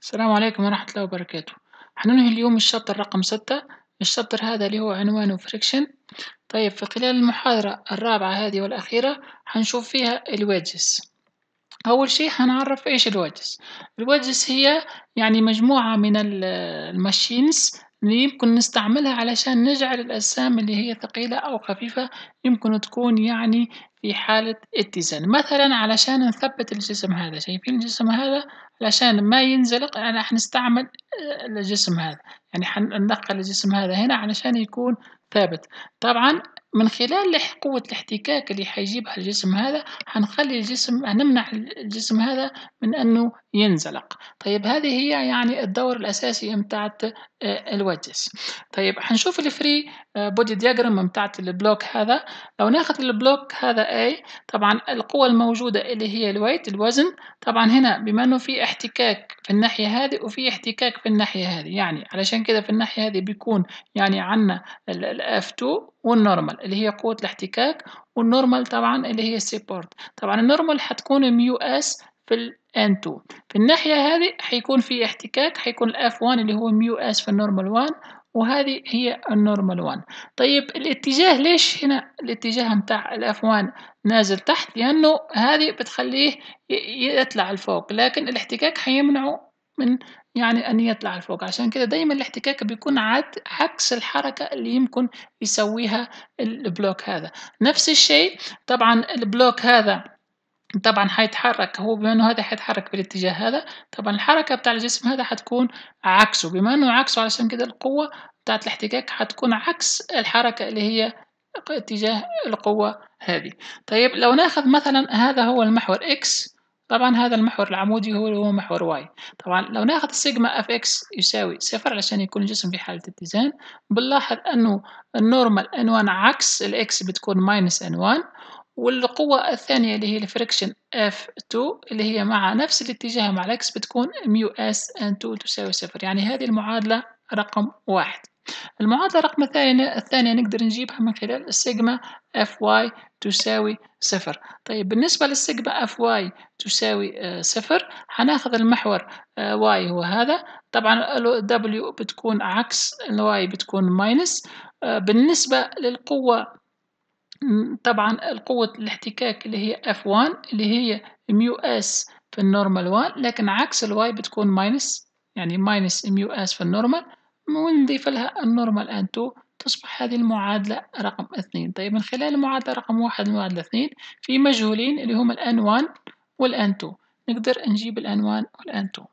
السلام عليكم ورحمة الله وبركاته حننهي اليوم الشابتر رقم ستة الشابتر هذا اللي هو عنوانه فريكشن طيب في خلال المحاضرة الرابعة هذه والأخيرة حنشوف فيها الواجس أول شيء حنعرف إيش الواجس الواجس هي يعني مجموعة من الماشينز اللي يمكن نستعملها علشان نجعل الأجسام اللي هي ثقيلة أو خفيفة يمكن تكون يعني في حالة اتزان مثلا علشان نثبت الجسم هذا شايفين الجسم هذا علشان ما ينزلق أنا حنستعمل آه، الجسم هذا يعني حننقل الجسم هذا هنا علشان يكون ثابت طبعا من خلال قوة الاحتكاك اللي حيجيبها الجسم هذا حنخلي الجسم نمنع الجسم هذا من أنه ينزلق طيب هذه هي يعني الدور الأساسي متاعت آه، الوجس طيب حنشوف الفري بودي دياجرام بتاعت البلوك هذا لو ناخد البلوك هذا اي طبعا القوة الموجودة اللي هي الويت الوزن طبعا هنا بما انه في احتكاك في الناحية هذه وفي احتكاك في الناحية هذه يعني علشان كده في الناحية هذه بيكون يعني عنا ال F2 والنورمال اللي هي قوة الاحتكاك والنورمال طبعا اللي هي السيبورت طبعا النورمال حتكون ميو اس في ال N2 في الناحية هذه حيكون في احتكاك حيكون ال F1 اللي هو ميو اس في النورمال 1 وهذه هي النورمال 1 طيب الاتجاه ليش هنا الاتجاه متاع الاف 1 نازل تحت لانه هذه بتخليه يطلع لفوق لكن الاحتكاك حيمنعه من يعني أن يطلع لفوق عشان كده دايما الاحتكاك بيكون عد عكس الحركة اللي يمكن يسويها البلوك هذا نفس الشيء طبعا البلوك هذا طبعًا حيتحرك هو بما إنه هذا حيتحرك بالاتجاه هذا، طبعًا الحركة بتاع الجسم هذا حتكون عكسه، بما إنه عكسه علشان كده القوة بتاعت الاحتكاك حتكون عكس الحركة اللي هي اتجاه القوة هذه، طيب لو ناخذ مثلًا هذا هو المحور X طبعًا هذا المحور العمودي هو اللي هو محور واي طبعًا لو ناخذ سيجما اف اكس يساوي صفر علشان يكون الجسم في حالة اتزان، بنلاحظ إنه النورمال ان 1 عكس الإكس بتكون ماينس ان 1 والقوة الثانية اللي هي الفريكشن F2 اللي هي مع نفس الاتجاه مع الأكس بتكون ميو اس ان 2 تساوي صفر يعني هذه المعادلة رقم واحد المعادلة رقم الثانية الثانية نقدر نجيبها من خلال السيجما Fy تساوي صفر طيب بالنسبة للسيجما Fy تساوي آه، صفر هناخذ المحور آه، Y هو هذا طبعا W بتكون عكس Y بتكون ماينس آه، بالنسبة للقوة طبعا القوة الاحتكاك اللي هي F1 اللي هي ميو اس في النورمال 1 لكن عكس الواي بتكون ماينس يعني ماينس ميو اس في النورمال ونضيف لها النورمال ان 2 تصبح هذه المعادلة رقم اثنين طيب من خلال المعادلة رقم واحد المعادلة اثنين في مجهولين اللي هما الان 1 والان 2 نقدر نجيب الان 1 والان 2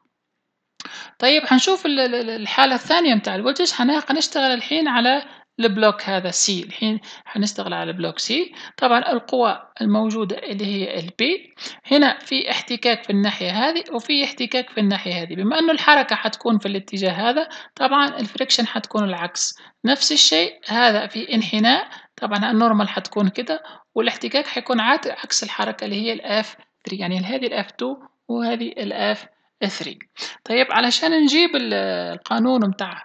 طيب حنشوف الحالة الثانية متاع الوجه حنشتغل الحين على البلوك هذا سي الحين حنشتغل على بلوك سي طبعا القوى الموجودة اللي هي البي هنا في احتكاك في الناحية هذه وفي احتكاك في الناحية هذه بما أنه الحركة حتكون في الاتجاه هذا طبعا الفريكشن حتكون العكس نفس الشيء هذا في انحناء طبعا النورمال حتكون كده والاحتكاك حيكون عكس الحركة اللي هي الاف 3 يعني هذه الاف 2 وهذه الاف 3 طيب علشان نجيب القانون متاع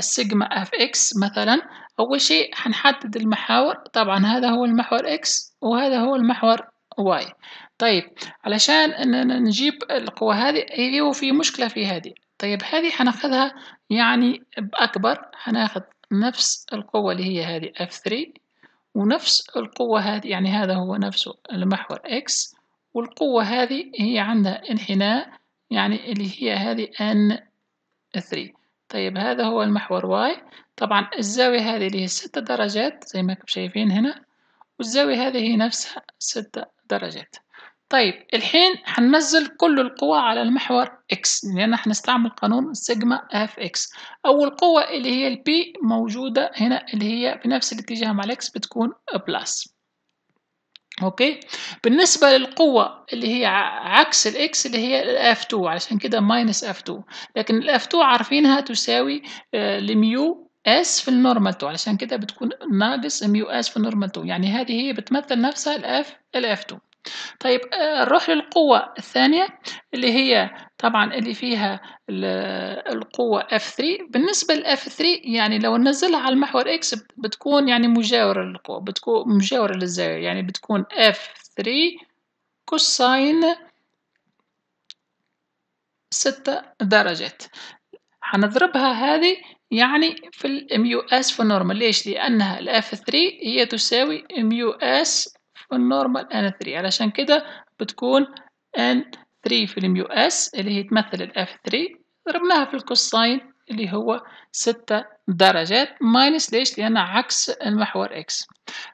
سيجما اف اكس مثلا أول شيء هنحدد المحاور طبعا هذا هو المحور X وهذا هو المحور Y طيب علشان أننا نجيب القوة هذه إيه، هو في مشكلة في هذه طيب هذه هناخدها يعني بأكبر هناخد نفس القوة اللي هي هذه F3 ونفس القوة هذه يعني هذا هو نفسه المحور X والقوة هذه هي عندها انحناء يعني اللي هي هذه N3 طيب هذا هو المحور واي طبعا الزاوية هذه اللي هي ستة درجات زي ما راكم شايفين هنا والزاوية هذه هي نفسها ستة درجات طيب الحين حننزل كل القوى على المحور X لأن حنستعمل قانون سيجما اف X أول قوة اللي هي البي موجودة هنا اللي هي بنفس الاتجاه مع الإكس بتكون بلس اوكي بالنسبه للقوه اللي هي عكس الاكس اللي هي الاف 2 عشان كده ماينس اف 2 لكن الاف 2 عارفينها تساوي آه، لميو اس في النورمال 2 علشان كده بتكون ناقص ميو اس في النورمال 2 يعني هذه هي بتمثل نفسها الاف الاف 2 طيب نروح آه، للقوة الثانية اللي هي طبعا اللي فيها القوة F3 بالنسبة ل F3 يعني لو ننزلها على المحور X بتكون يعني مجاورة للقوة بتكون مجاورة للزاوية يعني بتكون F3 كوساين ستة درجات هنضربها هذه يعني في الميو اس في النورمال ليش لأنها الاف 3 هي تساوي ميو اس والنورمال ان 3 علشان كده بتكون ان 3 في الميو اس اللي هي تمثل الاف 3 ضربناها في الكوساين اللي هو ستة درجات ماينس ليش لأنها عكس المحور إكس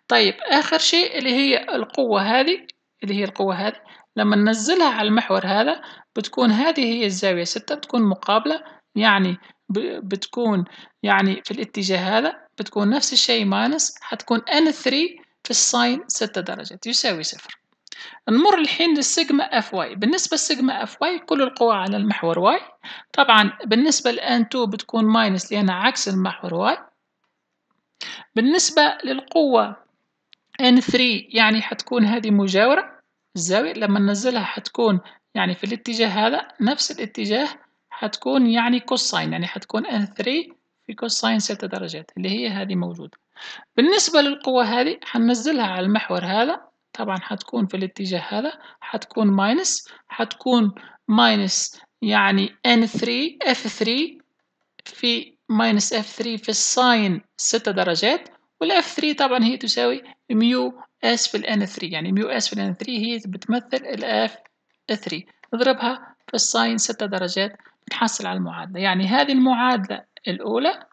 طيب آخر شيء اللي هي القوة هذه اللي هي القوة هذه لما ننزلها على المحور هذا بتكون هذه هي الزاوية ستة بتكون مقابلة يعني بتكون يعني في الاتجاه هذا بتكون نفس الشيء ماينس حتكون n 3 في الساين 6 درجات يساوي صفر نمر الحين للسيجما اف واي بالنسبة للسيجما اف واي كل القوى على المحور واي طبعا بالنسبة لان 2 بتكون ماينس لأنها عكس المحور واي بالنسبة للقوة ان 3 يعني حتكون هذه مجاورة الزاوية لما ننزلها حتكون يعني في الاتجاه هذا نفس الاتجاه حتكون يعني كوساين يعني حتكون ان 3 في كوساين 6 درجات اللي هي هذه موجودة بالنسبة للقوة هذه حننزلها على المحور هذا طبعا حتكون في الاتجاه هذا حتكون ماينس حتكون ماينس يعني N3 F3 في ماينس F3 في الساين 6 درجات وال F3 طبعا هي تساوي ميو S في ال N3 يعني ميو S في ال N3 هي بتمثل ال F3 نضربها في الساين 6 درجات نحصل على المعادلة يعني هذه المعادلة الأولى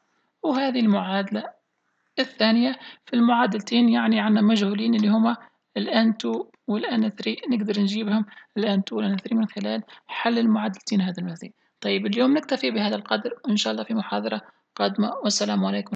وهذه المعادلة الثانية في المعادلتين يعني عنا مجهولين اللي هما الان 2 والان 3 نقدر نجيبهم الان 2 والان 3 من خلال حل المعادلتين هذا المزيد طيب اليوم نكتفي بهذا القدر وإن شاء الله في محاضرة قادمة والسلام عليكم